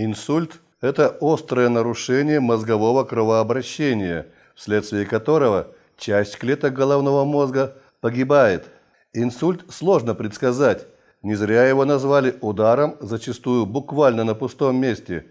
Инсульт – это острое нарушение мозгового кровообращения, вследствие которого часть клеток головного мозга погибает. Инсульт сложно предсказать, не зря его назвали ударом, зачастую буквально на пустом месте.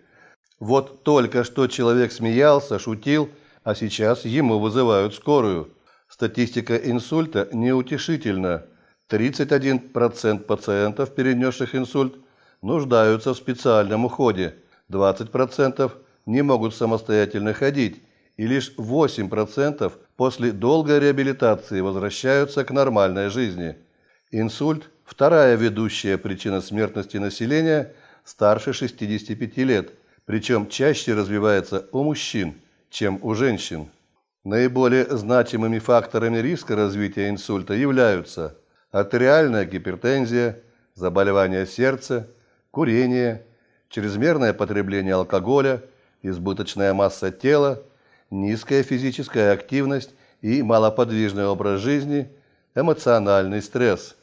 Вот только что человек смеялся, шутил, а сейчас ему вызывают скорую. Статистика инсульта неутешительна. 31% пациентов, перенесших инсульт, нуждаются в специальном уходе, 20% не могут самостоятельно ходить, и лишь 8% после долгой реабилитации возвращаются к нормальной жизни. Инсульт – вторая ведущая причина смертности населения старше 65 лет, причем чаще развивается у мужчин, чем у женщин. Наиболее значимыми факторами риска развития инсульта являются артериальная гипертензия, заболевания сердца – курение, чрезмерное потребление алкоголя, избыточная масса тела, низкая физическая активность и малоподвижный образ жизни, эмоциональный стресс.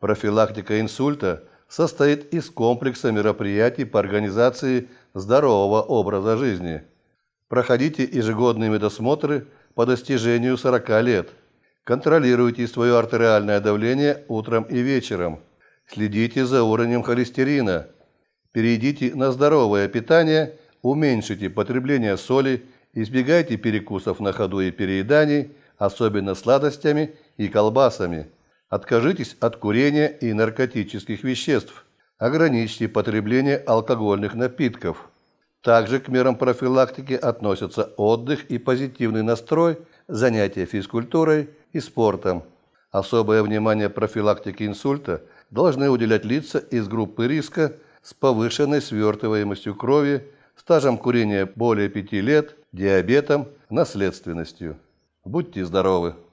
Профилактика инсульта состоит из комплекса мероприятий по организации здорового образа жизни. Проходите ежегодные медосмотры по достижению 40 лет. Контролируйте свое артериальное давление утром и вечером – Следите за уровнем холестерина. Перейдите на здоровое питание, уменьшите потребление соли, избегайте перекусов на ходу и перееданий, особенно сладостями и колбасами. Откажитесь от курения и наркотических веществ. Ограничьте потребление алкогольных напитков. Также к мерам профилактики относятся отдых и позитивный настрой, занятия физкультурой и спортом. Особое внимание профилактике инсульта – должны уделять лица из группы риска с повышенной свертываемостью крови, стажем курения более 5 лет, диабетом, наследственностью. Будьте здоровы!